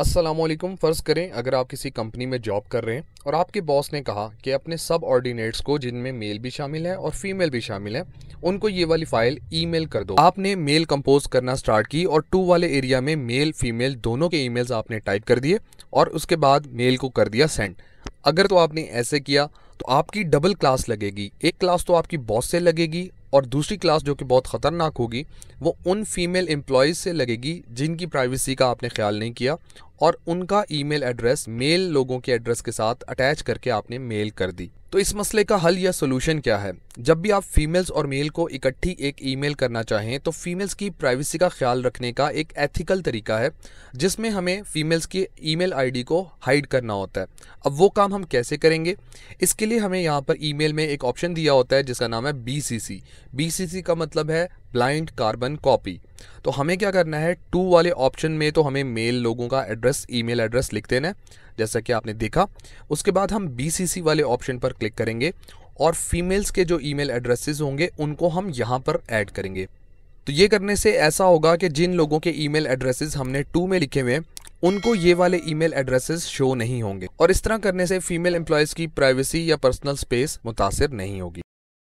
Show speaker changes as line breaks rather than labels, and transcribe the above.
असलम फ़र्ज़ करें अगर आप किसी कंपनी में जॉब कर रहे हैं और आपके बॉस ने कहा कि अपने सब ऑर्डिनेट्स को जिनमें मेल भी शामिल है और फीमेल भी शामिल है उनको ये वाली फ़ाइल ईमेल कर दो आपने मेल कंपोज करना स्टार्ट की और टू वाले एरिया में मेल फीमेल दोनों के ईमेल्स आपने टाइप कर दिए और उसके बाद मेल को कर दिया सेंड अगर तो आपने ऐसे किया तो आपकी डबल क्लास लगेगी एक क्लास तो आपकी बॉस से लगेगी और दूसरी क्लास जो कि बहुत ख़तरनाक होगी वो उन फीमेल एम्प्लॉज़ से लगेगी जिनकी प्राइवेसी का आपने ख्याल नहीं किया और उनका ईमेल एड्रेस मेल लोगों के एड्रेस के साथ अटैच करके आपने मेल कर दी तो इस मसले का हल या सोल्यूशन क्या है जब भी आप फीमेल्स और मेल को इकट्ठी एक ईमेल करना चाहें तो फीमेल्स की प्राइवेसी का ख्याल रखने का एक एथिकल तरीका है जिसमें हमें फीमेल्स की ईमेल आईडी को हाइड करना होता है अब वो काम हम कैसे करेंगे इसके लिए हमें यहाँ पर ईमेल में एक ऑप्शन दिया होता है जिसका नाम है B C C B C सी का मतलब है ब्लाइंड कार्बन कॉपी तो हमें क्या करना है टू वाले ऑप्शन में तो हमें मेल लोगों का एड्रेस ईमेल एड्रेस लिख देना है जैसा कि आपने देखा उसके बाद हम बीसीसी वाले ऑप्शन पर क्लिक करेंगे और फीमेल्स के जो ईमेल एड्रेसेस होंगे उनको हम यहाँ पर ऐड करेंगे तो ये करने से ऐसा होगा कि जिन लोगों के ईमेल एड्रेसेस हमने टू में लिखे हुए हैं उनको ये वाले ईमेल एड्रेसेस शो नहीं होंगे और इस तरह करने से फीमेल एम्प्लॉयज़ की प्राइवेसी या पर्सनल स्पेस मुतासर नहीं होगी